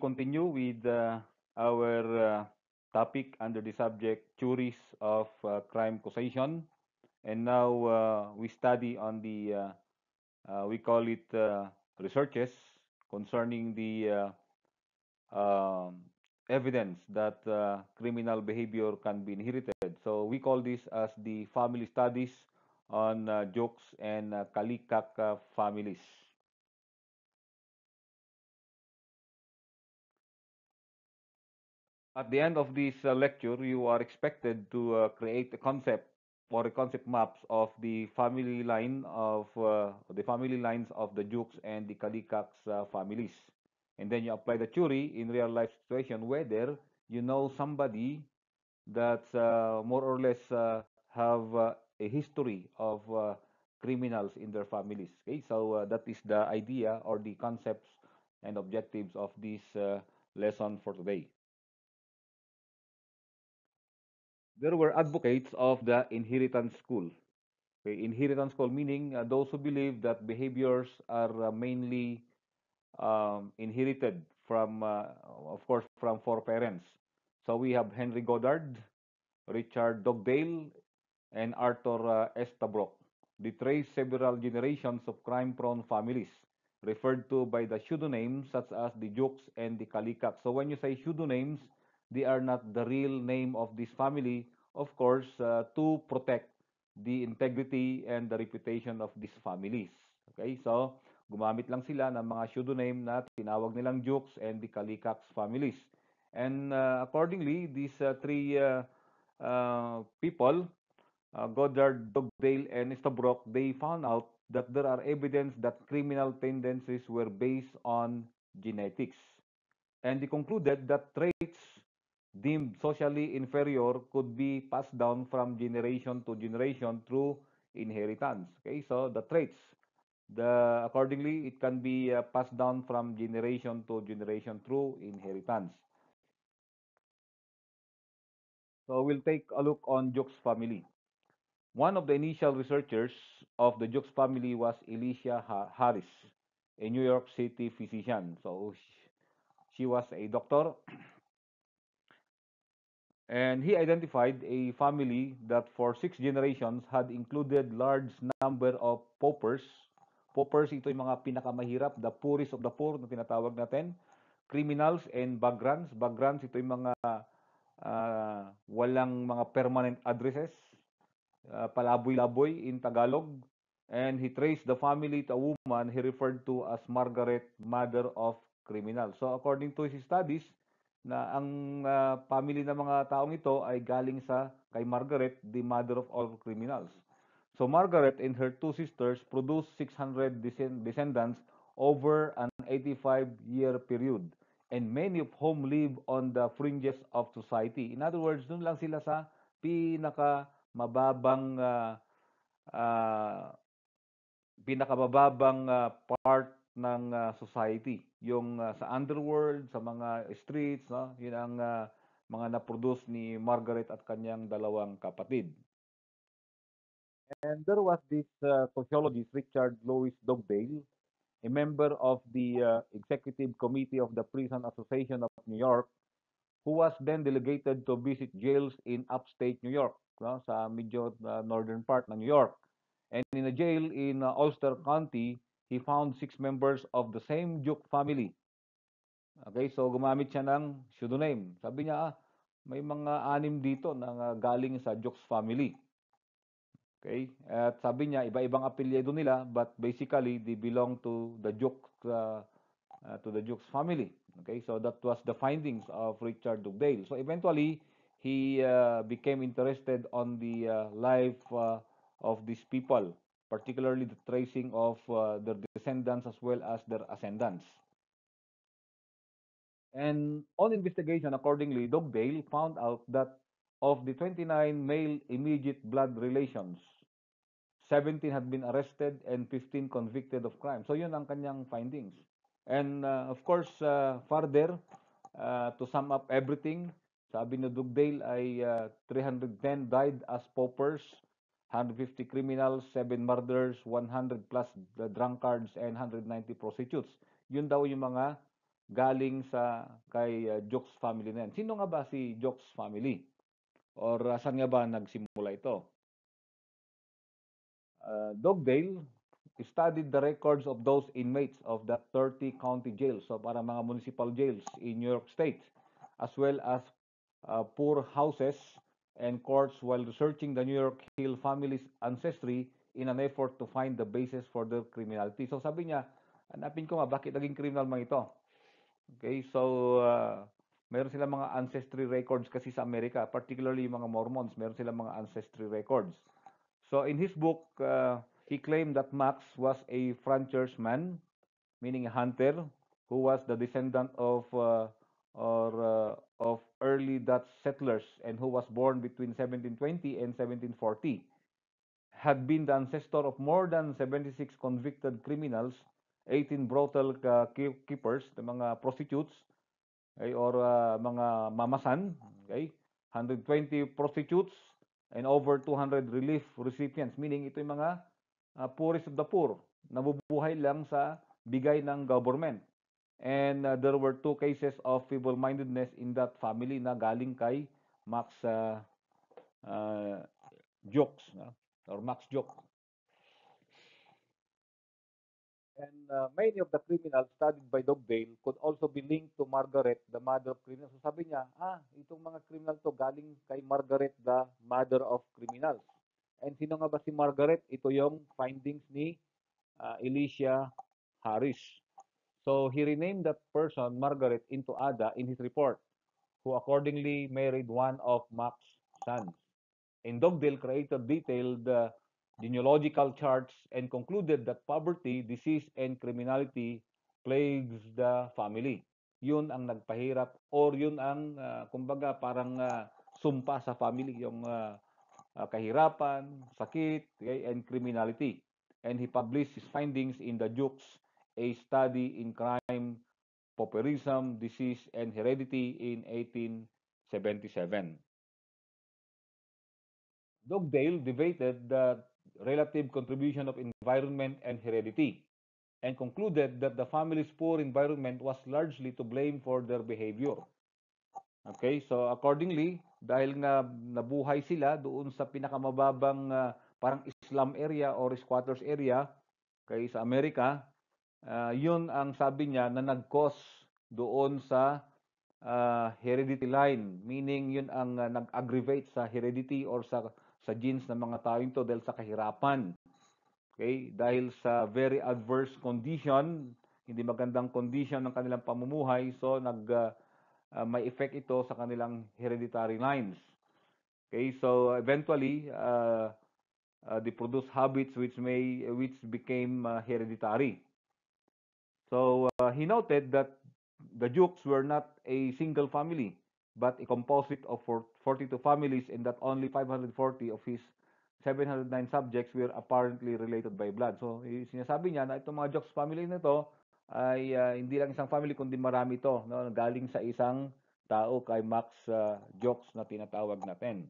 continue with uh, our uh, topic under the subject theories of uh, crime causation and now uh, we study on the uh, uh, we call it researches concerning the um, evidence that criminal behavior can be inherited so we call this as the family studies on jokes and kalikak families at the end of this uh, lecture, you are expected to uh, create a concept or a concept maps of the family line of uh, the family lines of the Jukes and the Kalikaks uh, families. And then you apply the theory in real life situation whether you know somebody that uh, more or less uh, have a history of criminals in their families. Okay, so that is the idea or the concepts and objectives of this lesson for today. there were advocates of the inheritance school. Okay, inheritance school meaning uh, those who believe that behaviors are uh, mainly um, inherited from, uh, of course, from foreparents. So we have Henry Goddard, Richard Dogdale, and Arthur uh, Estabrook. They trace several generations of crime-prone families referred to by the pseudonyms such as the Jukes and the Kalikak. So when you say pseudonyms, they are not the real name of this family, of course, uh, to protect the integrity and the reputation of these families. Okay, so gumamit lang sila ng mga pseudonym na tinawag nilang Jukes and the Kalikax families. And uh, accordingly, these uh, three uh, uh, people, uh, Goddard, Dogdale, and Stabrock, they found out that there are evidence that criminal tendencies were based on genetics. And they concluded that traits deemed socially inferior could be passed down from generation to generation through inheritance. Okay, so the traits, the accordingly, it can be uh, passed down from generation to generation through inheritance. So we'll take a look on Jukes family. One of the initial researchers of the Jukes family was Elisha Harris, a New York City physician. So she was a doctor and he identified a family that for six generations had included large number of paupers. Paupers, ito yung mga pinakamahirap, the poorest of the poor na tinatawag natin. Criminals and vagrants. Vagrants, ito yung mga uh, walang mga permanent addresses. Uh, palaboy-laboy in Tagalog. And he traced the family to a woman he referred to as Margaret, mother of criminals. So according to his studies, na ang uh, family ng mga taong ito ay galing sa kay Margaret, the mother of all criminals. So Margaret and her two sisters produced 600 descendants over an 85-year period and many of whom live on the fringes of society. In other words, doon lang sila sa pinaka mababang uh, uh, pinakamababang uh, part ng uh, society. Yung uh, sa underworld, sa mga streets, no? yun ang uh, mga na-produce ni Margaret at kanyang dalawang kapatid. And there was this uh, sociologist, Richard Louis Dogdale, a member of the uh, Executive Committee of the Prison Association of New York, who was then delegated to visit jails in upstate New York, no? sa medyo uh, northern part ng New York. And in a jail in uh, Ulster County, he found six members of the same Duke family. Okay, so gumamit siya ng pseudonym. Sabi niya, ah, may mga anim dito na galing sa Duke's family. Okay, at sabi niya, iba-ibang apelyido nila but basically they belong to the Duke uh, uh, to the Duke's family. Okay, so that was the findings of Richard Dugdale. So eventually, he uh, became interested on the uh, life uh, of these people particularly the tracing of uh, their descendants as well as their ascendants. And on investigation, accordingly, Dogdale found out that of the 29 male immediate blood relations, 17 had been arrested and 15 convicted of crime. So yun ang kanyang findings. And uh, of course, uh, further, uh, to sum up everything, sabi ni Dugdale ay uh, 310 died as paupers, 150 criminals, 7 murders, 100 plus drunkards, and 190 prostitutes. Yun daw yung mga galing sa kay uh, Jokes family na yan. Sino nga ba si Jokes family? Or uh, saan nga ba nagsimula ito? Uh, Dogdale studied the records of those inmates of the 30 county jails, so para mga municipal jails in New York State, as well as uh, poor houses and courts while researching the New York Hill family's ancestry in an effort to find the basis for their criminality. So sabi niya, hanapin ko nga bakit naging criminal man ito. Okay, so uh, meron silang mga ancestry records kasi sa Amerika, particularly yung mga Mormons, meron silang mga ancestry records. So in his book, uh, he claimed that Max was a frontiersman, meaning a hunter, who was the descendant of uh, or uh, of early Dutch settlers and who was born between 1720 and 1740 had been the ancestor of more than 76 convicted criminals, 18 brothel uh, keepers, mga prostitutes, okay, or uh, mga mamasan, okay? 120 prostitutes, and over 200 relief recipients. Meaning, ito yung mga uh, poorest of the poor, nabubuhay lang sa bigay ng government. And uh, there were two cases of feeble-mindedness in that family na galing kay Max uh, uh, Jokes no? or Max Joke. And uh, many of the criminals studied by Dogdale could also be linked to Margaret, the mother of criminals. So sabi niya, ah, itong mga criminal to galing kay Margaret, the mother of criminals. And sino nga ba si Margaret? Ito yung findings ni uh, Alicia Harris. So he renamed that person, Margaret, into Ada in his report, who accordingly married one of Mac's sons. And Dogdale created detailed uh, genealogical charts and concluded that poverty, disease, and criminality plagues the family. Yun ang nagpahirap or yun ang uh, kumbaga parang uh, sumpa sa family yung uh, uh, kahirapan, sakit, okay, and criminality. And he published his findings in the Duke's a study in crime, pauperism, disease, and heredity in 1877. Dogdale debated the relative contribution of environment and heredity and concluded that the family's poor environment was largely to blame for their behavior. Okay, so accordingly, dahil nga nabuhay sila doon sa pinakamababang uh, parang Islam area or squatters area kay sa Amerika, uh, yun ang sabi niya na nag-cause doon sa uh, heredity line. Meaning, yun ang uh, nag-aggravate sa heredity or sa, sa genes ng mga tao ito dahil sa kahirapan. Okay? Dahil sa very adverse condition, hindi magandang condition ng kanilang pamumuhay, so nag, uh, uh, may effect ito sa kanilang hereditary lines. Okay, so eventually, uh, uh, they produce habits which may which became uh, hereditary. So uh, he noted that the Dukes were not a single family, but a composite of 42 families and that only 540 of his 709 subjects were apparently related by blood. So eh, sinasabi niya na itong mga Dukes family na ito ay uh, hindi lang isang family kundi marami ito no, galing sa isang tao kay Max uh, Jokes na tinatawag natin.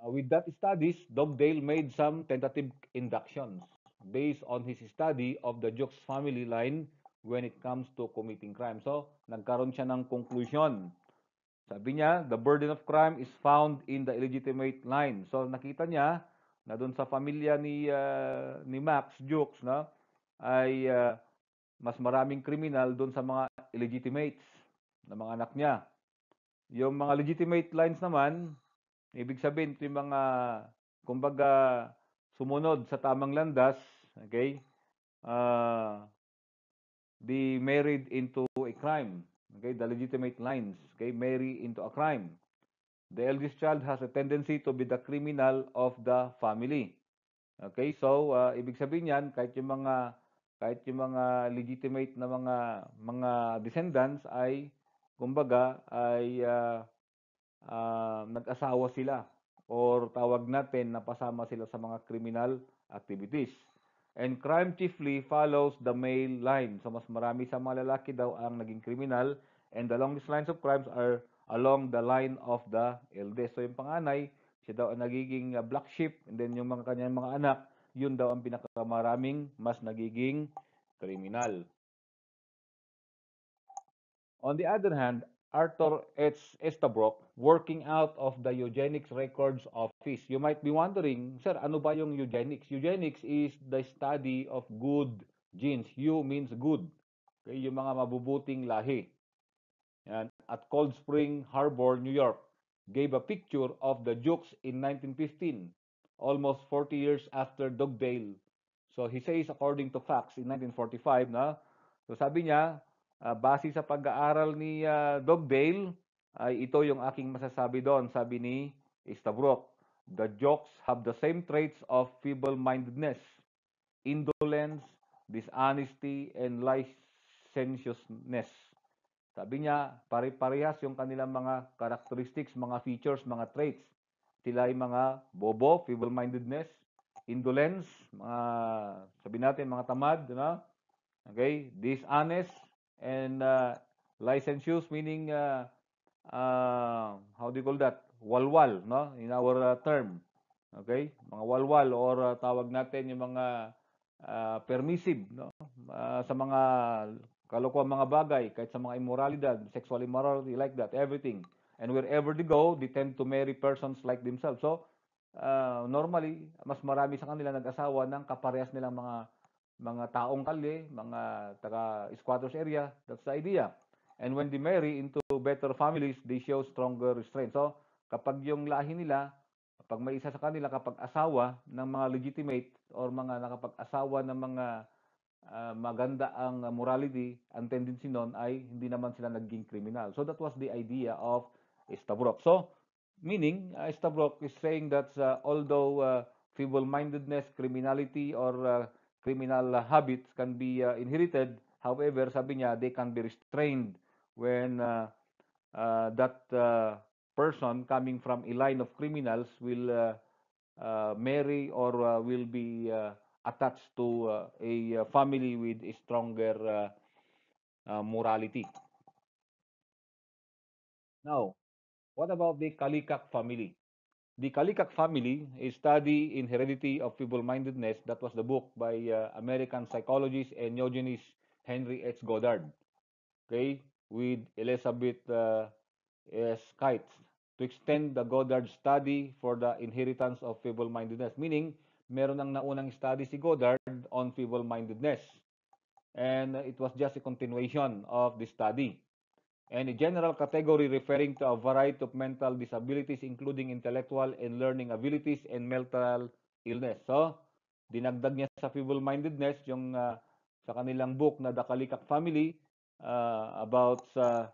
Uh, with that studies, Dogdale made some tentative inductions based on his study of the Jokes family line when it comes to committing crime. So, nagkaroon siya ng conclusion. Sabi niya, the burden of crime is found in the illegitimate line. So, nakita niya na doon sa pamilya ni uh, ni Max Jukes, na ay uh, mas maraming kriminal doon sa mga illegitimates na mga anak niya. Yung mga legitimate lines naman, ibig sabihin yung mga kumbaga sumunod sa tamang landas, okay, uh, be married into a crime, okay, the legitimate lines, okay, marry into a crime. The eldest child has a tendency to be the criminal of the family. Okay, so uh, ibig sabihin niyan kahit yung mga kahit yung mga legitimate na mga mga descendants ay kumbaga ay uh, uh, nag-asawa sila or tawag natin na pasama sila sa mga criminal activities. And crime chiefly follows the male line. So mas marami sa mga lalaki daw ang naging criminal and the longest lines of crimes are along the line of the eldest. So yung panganay, siya daw ang nagiging black sheep and then yung mga kanyang mga anak, yun daw ang pinakamaraming mas nagiging kriminal. On the other hand, Arthur H. Estabrook working out of the Eugenics Records Office. You might be wondering, sir, ano ba yung eugenics? Eugenics is the study of good genes. U means good. Okay, yung mga mabubuting lahi. Yan. At Cold Spring Harbor, New York, gave a picture of the Jukes in 1915, almost 40 years after Dugdale. So he says, according to facts, in 1945 na, so sabi niya, uh, base sa pag-aaral ni uh, ah, Doug Bale, ay ito yung aking masasabi doon, sabi ni Estabrook. The jokes have the same traits of feeble-mindedness, indolence, dishonesty, and licentiousness. Sabi niya, pare-parehas yung kanilang mga characteristics, mga features, mga traits. Tila yung mga bobo, feeble-mindedness, indolence, mga, sabi natin, mga tamad, you know? okay? dishonest, and uh, licentious meaning uh, uh, how do you call that walwal no in our uh, term okay mga walwal or uh, tawag natin yung mga uh, permissive no uh, sa mga kalokohan mga bagay kahit sa mga immorality sexual immorality like that everything and wherever they go they tend to marry persons like themselves so uh, normally mas marami sa kanila nag-asawa ng kaparehas nilang mga mga taong kalye, mga taga squatters area. That's the idea. And when they marry into better families, they show stronger restraint. So, kapag yung lahi nila, kapag may isa sa kanila kapag asawa ng mga legitimate or mga nakapag-asawa ng mga uh, maganda ang morality, ang tendency noon ay hindi naman sila naging criminal. So that was the idea of Stavrock. So, meaning, uh, ah, Stavrock is saying that uh, although uh, feeble-mindedness, criminality, or uh, criminal habits can be uh, inherited. However, sabi niya, they can be restrained when uh, uh, that person coming from a line of criminals will marry or will be attached to a family with a stronger morality. Now, what about the Kalikak family? The Kalikak Family, a study in heredity of feeble-mindedness, that was the book by uh, American psychologist and eugenist Henry H. Goddard, okay, with Elizabeth uh, S. Kites, to extend the Goddard study for the inheritance of feeble-mindedness. Meaning, meron ang naunang study si Goddard on feeble-mindedness. And it was just a continuation of the study and a general category referring to a variety of mental disabilities including intellectual and learning abilities and mental illness. So, dinagdag niya sa feeble-mindedness yung uh, sa kanilang book na The Kalikak Family uh, about sa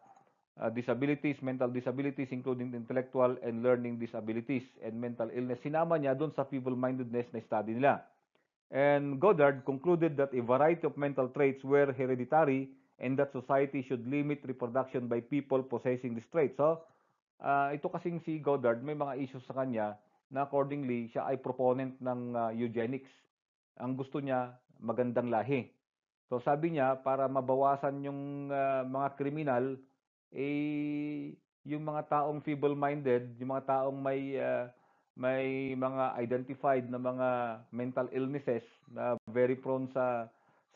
uh, disabilities, mental disabilities including intellectual and learning disabilities and mental illness. Sinama niya doon sa feeble-mindedness na study nila. And Goddard concluded that a variety of mental traits were hereditary and that society should limit reproduction by people possessing this trait. So, uh, ito kasing si Goddard, may mga issues sa kanya na accordingly, siya ay proponent ng uh, eugenics. Ang gusto niya, magandang lahi. So, sabi niya, para mabawasan yung uh, mga kriminal, eh, yung mga taong feeble-minded, yung mga taong may uh, may mga identified na mga mental illnesses na very prone sa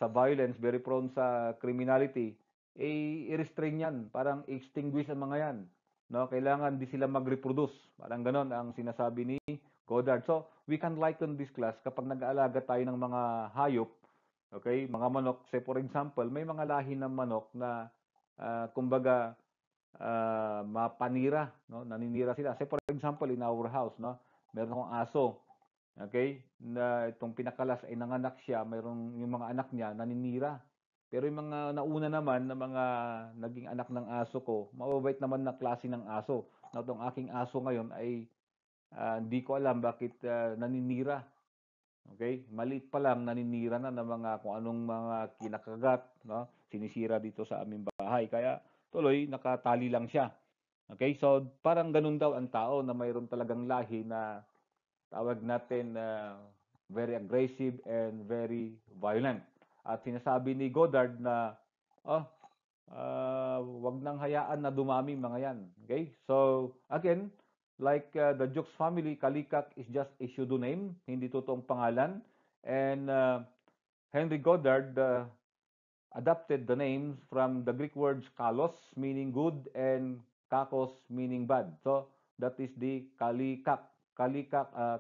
sa violence, very prone sa criminality, eh, i-restrain yan. Parang extinguish ang mga yan. No, kailangan di sila mag-reproduce. Parang ganon ang sinasabi ni Goddard. So, we can liken this class kapag nag-aalaga tayo ng mga hayop, okay, mga manok. Say, for example, may mga lahi ng manok na, uh, kumbaga, uh, mapanira, no? naninira sila. Say, for example, in our house, no? meron akong aso. Okay? Na itong pinakalas ay nanganak siya, mayroong yung mga anak niya naninira. Pero yung mga nauna naman na mga naging anak ng aso ko, mababait naman na klase ng aso. Na itong aking aso ngayon ay uh, hindi ko alam bakit uh, naninira. Okay? Maliit pa lang naninira na ng mga kung anong mga kinakagat, no? Sinisira dito sa aming bahay. Kaya tuloy nakatali lang siya. Okay? So parang ganun daw ang tao na mayroon talagang lahi na tawag natin na uh, very aggressive and very violent. At sinasabi ni Goddard na oh, uh, wag nang hayaan na dumami mga yan. Okay? So, again, like uh, the Jokes family, Kalikak is just a pseudo name, hindi totoong pangalan. And uh, Henry Goddard uh, adapted the names from the Greek words kalos meaning good and kakos meaning bad. So, that is the Kalikak Kalika, uh,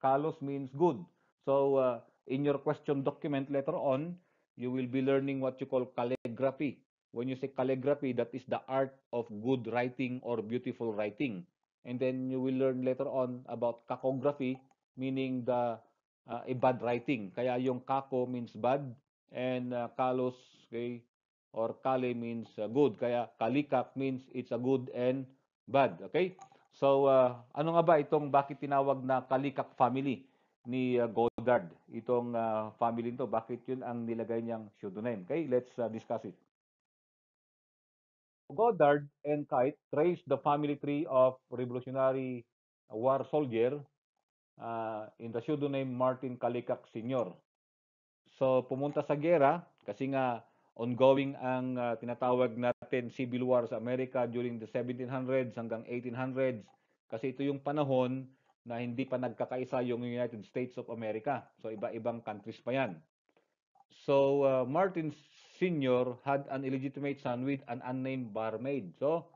kalos means good. So uh, in your question document later on, you will be learning what you call calligraphy. When you say calligraphy, that is the art of good writing or beautiful writing. And then you will learn later on about kakography, meaning the uh, ah, a eh, bad writing. Kaya yung kako means bad and uh, kalos okay, or kali means uh, good. Kaya kalikak means it's a good and bad. Okay? So, uh, ano nga ba itong bakit tinawag na Kalikak family ni uh, ah, Goddard? Itong uh, family nito, bakit yun ang nilagay niyang pseudonym? Okay, let's uh, discuss it. Goddard and Kite traced the family tree of Revolutionary War soldier uh, in the pseudonym Martin Kalikak Sr. So, pumunta sa gera kasi nga ongoing ang uh, tinatawag na natin civil war sa Amerika during the 1700s hanggang 1800s kasi ito yung panahon na hindi pa nagkakaisa yung United States of America. So iba-ibang countries pa yan. So uh, Martin Sr. had an illegitimate son with an unnamed barmaid. So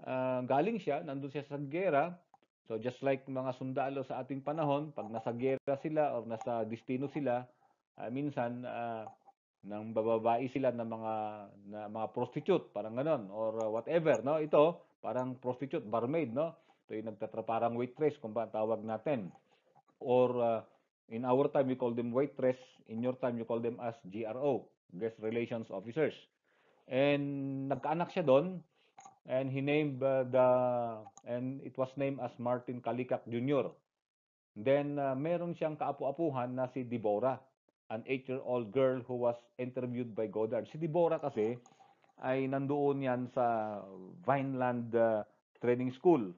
uh, galing siya, nandun siya sa gera. So just like mga sundalo sa ating panahon, pag nasa gera sila or nasa destino sila, uh, minsan uh, nang bababae sila ng mga na, mga prostitute, parang ganun or whatever, no? Ito parang prostitute, barmaid, no? Ito yung parang waitress kung ba tawag natin. Or uh, in our time we call them waitress, in your time you call them as GRO, guest relations officers. And nagkaanak siya doon and he named uh, the and it was named as Martin Kalikak Jr. Then uh, meron siyang kaapu-apuhan na si Deborah an 8-year-old girl who was interviewed by Goddard. Si Deborah kasi ay nandoon yan sa Vineland uh, Training School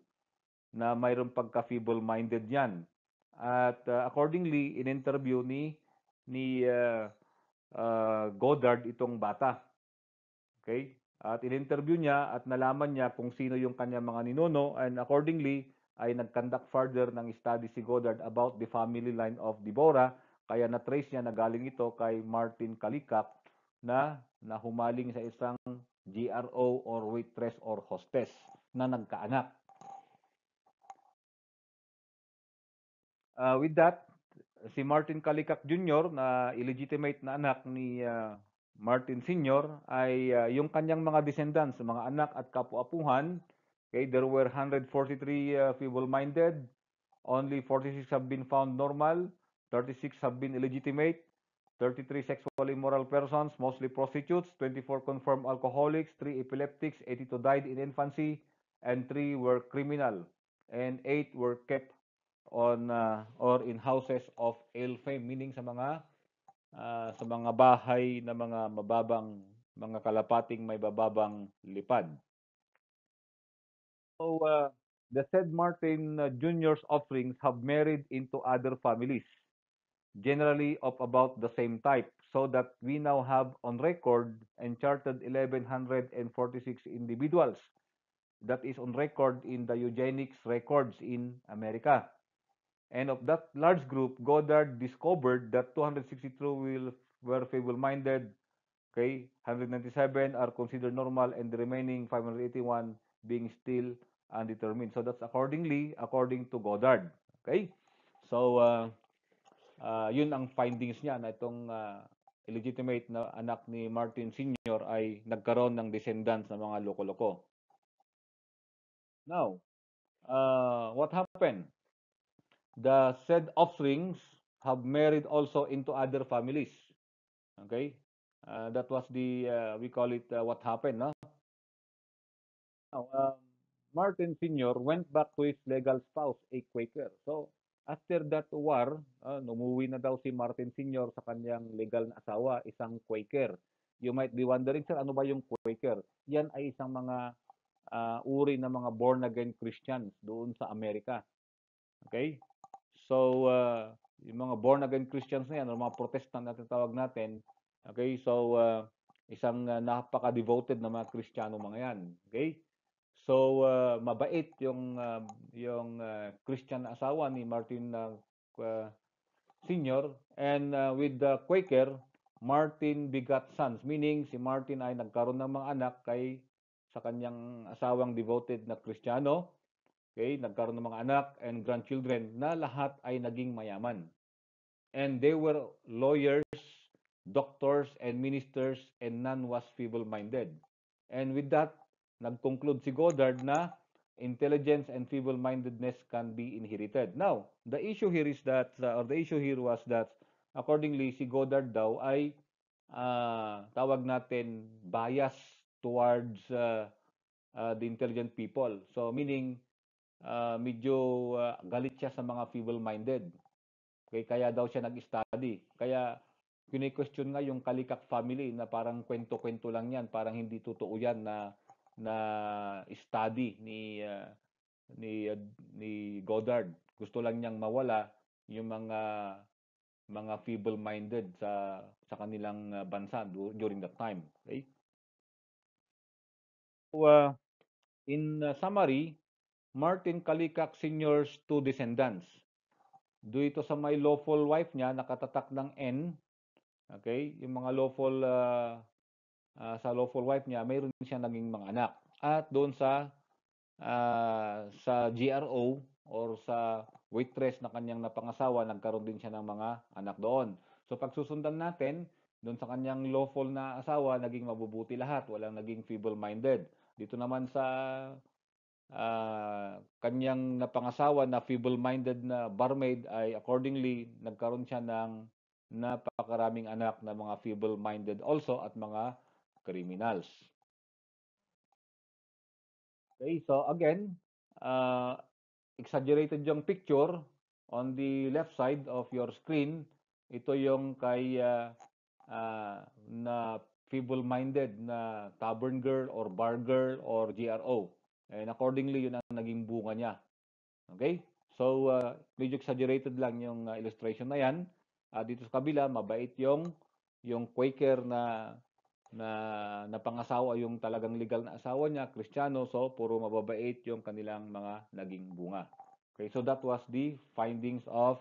na mayroong pagka-feeble-minded yan. At uh, accordingly, in-interview ni ni uh, uh, Goddard itong bata. Okay? At in-interview niya at nalaman niya kung sino yung kanya mga ninuno and accordingly ay nag-conduct further ng study si Goddard about the family line of Deborah kaya na-trace niya na galing ito kay Martin Kalikak na nahumaling sa isang GRO or waitress or hostess na nagkaanak. Uh, ah, with that, si Martin Kalikak Jr. na illegitimate na anak ni uh, Martin Sr. ay uh, yung kanyang mga descendants, mga anak at kapuapuhan, okay, there were 143 uh, feeble-minded, only 46 have been found normal, 36 have been illegitimate, 33 sexually immoral persons, mostly prostitutes, 24 confirmed alcoholics, 3 epileptics, 82 died in infancy, and 3 were criminal, and 8 were kept on uh, or in houses of ill fame, meaning sa mga uh, sa mga bahay na mga mababang mga kalapating may bababang lipad. So, uh, the said Martin uh, Jr.'s offerings have married into other families. generally of about the same type, so that we now have on record and charted 1146 individuals that is on record in the eugenics records in America. And of that large group, Goddard discovered that 262 were feeble-minded, okay, 197 are considered normal, and the remaining 581 being still undetermined. So that's accordingly, according to Goddard, okay? So, uh, uh, yun ang findings niya na itong uh, illegitimate na anak ni Martin Sr. ay nagkaroon ng descendants ng mga loko-loko. Now, uh, what happened? The said offsprings have married also into other families. Okay? Uh, that was the, uh, we call it uh, what happened. No? Now, uh, Martin Sr. went back to his legal spouse, a Quaker. So, After that war, uh, ah, numuwi na daw si Martin Sr. sa kanyang legal na asawa, isang Quaker. You might be wondering, sir, ano ba yung Quaker? Yan ay isang mga uh, uri ng mga born-again Christians doon sa Amerika. Okay? So, uh, yung mga born-again Christians na yan, mga Protestant na tinatawag natin, okay, so, uh, isang uh, napaka-devoted na mga Kristiyano mga yan. Okay? So uh, mabait yung uh, yung uh, Christian asawa ni Martin uh, Senior and uh, with the Quaker Martin bigat sons meaning si Martin ay nagkaroon ng mga anak kay sa kanyang asawang devoted na Kristiyano. Okay, nagkaroon ng mga anak and grandchildren na lahat ay naging mayaman. And they were lawyers, doctors, and ministers, and none was feeble-minded. And with that, nag-conclude si Goddard na intelligence and feeble-mindedness can be inherited. Now, the issue here is that, uh, or the issue here was that, accordingly, si Goddard daw ay uh, tawag natin bias towards uh, uh, the intelligent people. So, meaning, uh, medyo uh, galit siya sa mga feeble-minded. Okay, kaya daw siya nag-study. Kaya, kini-question nga yung Kalikak family na parang kwento-kwento lang yan, parang hindi totoo yan na na study ni uh, ni uh, ni Goddard. Gusto lang niyang mawala yung mga mga feeble-minded sa sa kanilang uh, bansa during that time, okay? So, uh, in uh, summary, Martin Kalikak Sr.'s two descendants. Do ito sa may lawful wife niya, nakatatak ng N. Okay? Yung mga lawful uh, uh, sa lawful wife niya, mayroon siya naging mga anak. At doon sa uh, sa GRO or sa waitress na kanyang napangasawa, nagkaroon din siya ng mga anak doon. So pag susundan natin, doon sa kanyang lawful na asawa, naging mabubuti lahat, walang naging feeble-minded. Dito naman sa uh, kanyang napangasawa na feeble-minded na barmaid ay accordingly nagkaroon siya ng napakaraming anak na mga feeble-minded also at mga criminals. Okay, so again, uh, exaggerated yung picture on the left side of your screen. Ito yung kay uh, uh, na feeble-minded na tavern girl or bar girl or GRO. And accordingly, yun ang naging bunga niya. Okay? So, uh, medyo exaggerated lang yung uh, illustration na yan. Uh, dito sa kabila, mabait yung yung Quaker na na napangasawa yung talagang legal na asawa niya, Kristiyano, so puro mababait yung kanilang mga naging bunga. Okay, so that was the findings of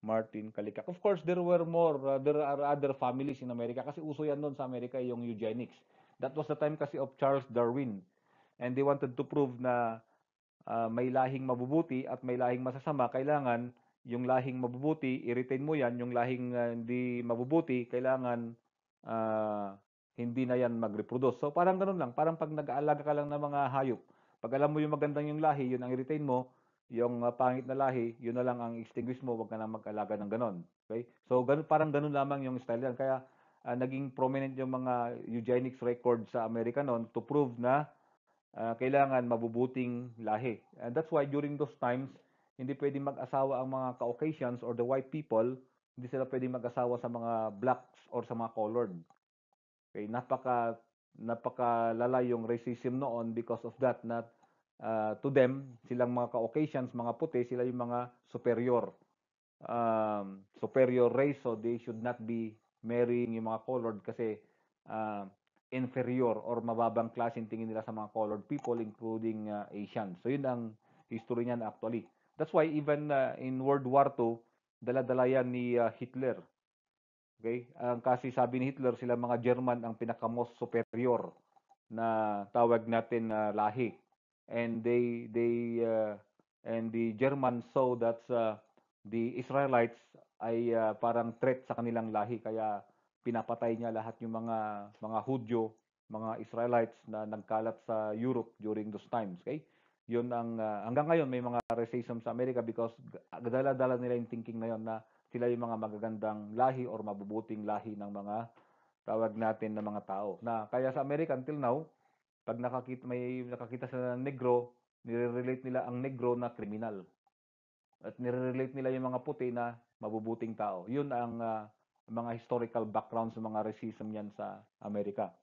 Martin Kalikak. Of course, there were more, uh, there are other families in America kasi uso yan noon sa Amerika yung eugenics. That was the time kasi of Charles Darwin. And they wanted to prove na uh, may lahing mabubuti at may lahing masasama, kailangan yung lahing mabubuti, i-retain mo yan, yung lahing uh, hindi mabubuti, kailangan uh, hindi na yan mag-reproduce. So parang ganun lang, parang pag nag-aalaga ka lang ng mga hayop, pag alam mo yung magandang yung lahi, yun ang i-retain mo, yung uh, pangit na lahi, yun na lang ang extinguish mo, wag ka na mag-alaga ng ganun. Okay? So ganun, parang ganun lamang yung style yan. Kaya uh, naging prominent yung mga eugenics record sa Amerika noon to prove na uh, kailangan mabubuting lahi. And that's why during those times, hindi pwedeng mag-asawa ang mga Caucasians or the white people, hindi sila pwedeng mag-asawa sa mga blacks or sa mga colored. Okay, napaka napakalala yung racism noon because of that na uh, to them, silang mga Caucasians, mga puti, sila yung mga superior um, superior race so they should not be marrying yung mga colored kasi uh, inferior or mababang class yung tingin nila sa mga colored people including uh, Asians. So yun ang history niyan actually. That's why even uh, in World War II, dala-dala yan ni uh, Hitler Okay? Ang kasi sabi ni Hitler, sila mga German ang pinaka-most superior na tawag natin na uh, lahi. And they they uh, and the German saw that uh, the Israelites ay uh, parang threat sa kanilang lahi kaya pinapatay niya lahat yung mga mga Hudyo, mga Israelites na nagkalat sa Europe during those times, okay? Yun ang uh, hanggang ngayon may mga racism sa America because dala-dala nila yung thinking na yon na sila yung mga magagandang lahi or mabubuting lahi ng mga tawag natin ng mga tao. Na kaya sa America until now, pag nakakita may nakakita sa negro, nire-relate nila ang negro na kriminal. At nire-relate nila yung mga puti na mabubuting tao. Yun ang uh, mga historical background sa mga racism yan sa Amerika.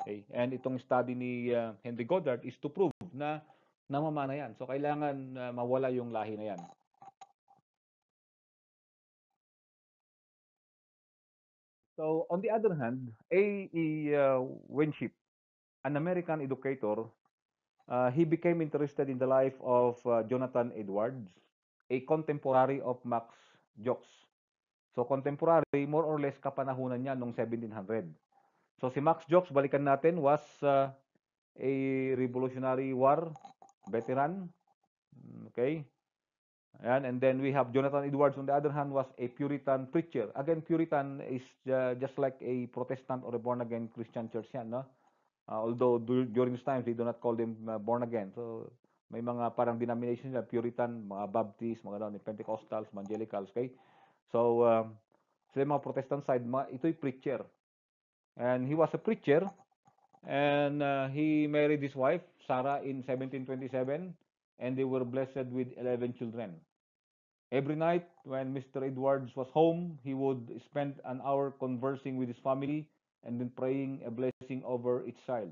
Okay? And itong study ni uh, Henry Goddard is to prove na namamana yan. So kailangan uh, mawala yung lahi na yan. So on the other hand, A.E. Uh, Winship, an American educator, uh, he became interested in the life of uh, Jonathan Edwards, a contemporary of Max Jocks. So contemporary, more or less kapanahunan niya noong 1700. So si Max Jocks, balikan natin, was uh, a Revolutionary War veteran. Hmm, okay? And, and then we have Jonathan Edwards, on the other hand, was a Puritan preacher. Again, Puritan is uh, just like a Protestant or a born again Christian church yan, no? Uh, although do, during this time, they do not call them uh, born again. So, may mga parang denominations na Puritan, mga Baptist, mga doon, Pentecostals, Evangelicals, okay? So, um, sa mga Protestant side, mga, ito'y preacher. And he was a preacher. And uh, he married his wife, Sarah, in 1727. and they were blessed with 11 children. Every night when Mr. Edwards was home, he would spend an hour conversing with his family and then praying a blessing over each child.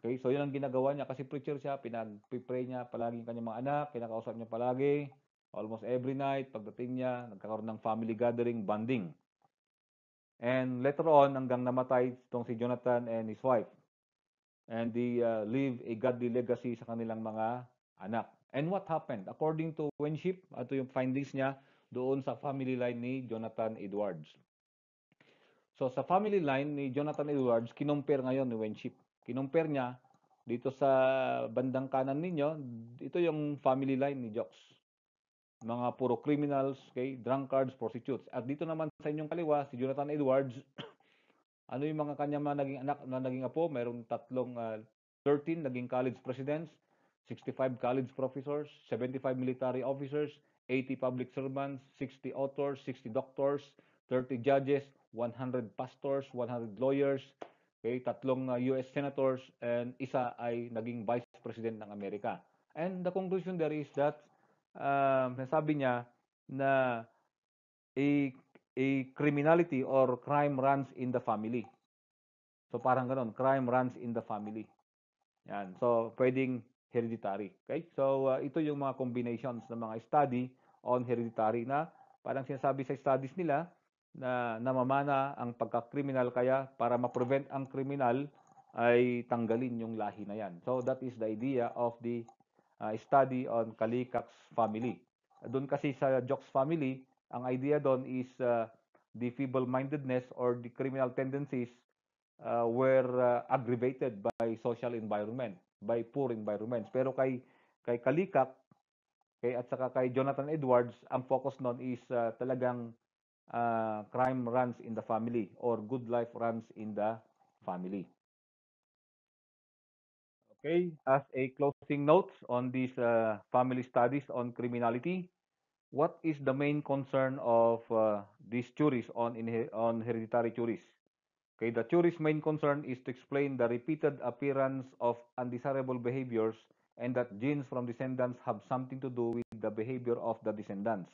Okay, so yun ang ginagawa niya kasi preacher siya, pinag-pray niya palagi ang kanyang mga anak, kinakausap niya palagi, almost every night, pagdating niya, nagkakaroon ng family gathering, bonding. And later on, hanggang namatay itong si Jonathan and his wife. And they uh, leave a godly legacy sa kanilang mga anak. And what happened? According to Winship, ito yung findings niya doon sa family line ni Jonathan Edwards. So sa family line ni Jonathan Edwards, kinumpir ngayon ni Winship. Kinumpir niya dito sa bandang kanan ninyo, ito yung family line ni Jocks. Mga puro criminals, okay, drunkards, prostitutes. At dito naman sa inyong kaliwa, si Jonathan Edwards, ano yung mga kanya mga naging anak na naging apo? Mayroong tatlong uh, ah, 13 naging college presidents, 65 college professors, 75 military officers, 80 public servants, 60 authors, 60 doctors, 30 judges, 100 pastors, 100 lawyers, okay, tatlong uh, US senators, and isa ay naging vice president ng Amerika. And the conclusion there is that uh, um, sabi niya na a, a criminality or crime runs in the family. So parang ganun, crime runs in the family. Yan. So pwedeng hereditary. Okay? So, uh, ito yung mga combinations ng mga study on hereditary na parang sinasabi sa studies nila na namamana ang pagka-criminal kaya para ma-prevent ang criminal ay tanggalin yung lahi na yan. So, that is the idea of the uh, study on Kalikak's family. Doon kasi sa Jock's family, ang idea doon is uh, the feeble-mindedness or the criminal tendencies uh, were uh, aggravated by social environment, by poor environments. Pero kay kay Kalikak kay at saka kay Jonathan Edwards, ang focus noon is uh, talagang uh, crime runs in the family or good life runs in the family. Okay, as a closing note on these uh, family studies on criminality, what is the main concern of uh, these theories on on hereditary theories? Okay, the theory's main concern is to explain the repeated appearance of undesirable behaviors and that genes from descendants have something to do with the behavior of the descendants.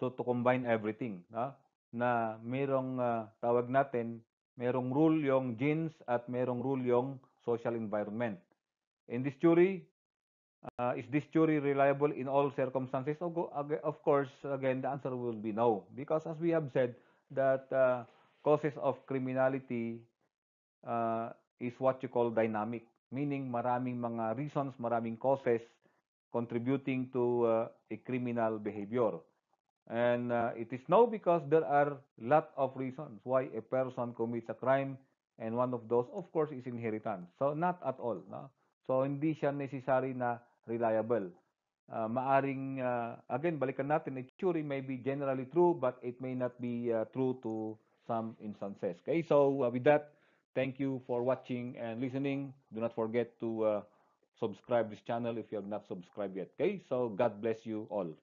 So, to combine everything, ha? na merong uh, tawag natin, merong rule yung genes at merong rule yung social environment. In this theory, uh, is this theory reliable in all circumstances? Of course, again, the answer will be no. Because as we have said, that uh, causes of criminality uh, is what you call dynamic, meaning maraming mga reasons, maraming causes contributing to uh, a criminal behavior. And uh, it is now because there are lot of reasons why a person commits a crime and one of those, of course, is inheritance. So, not at all. No? So, hindi siya necessary na reliable. Uh, maaring, uh, again, balikan natin, it surely may be generally true, but it may not be uh, true to some instances. Okay, so uh, with that, thank you for watching and listening. Do not forget to uh, subscribe this channel if you have not subscribed yet. Okay, so God bless you all.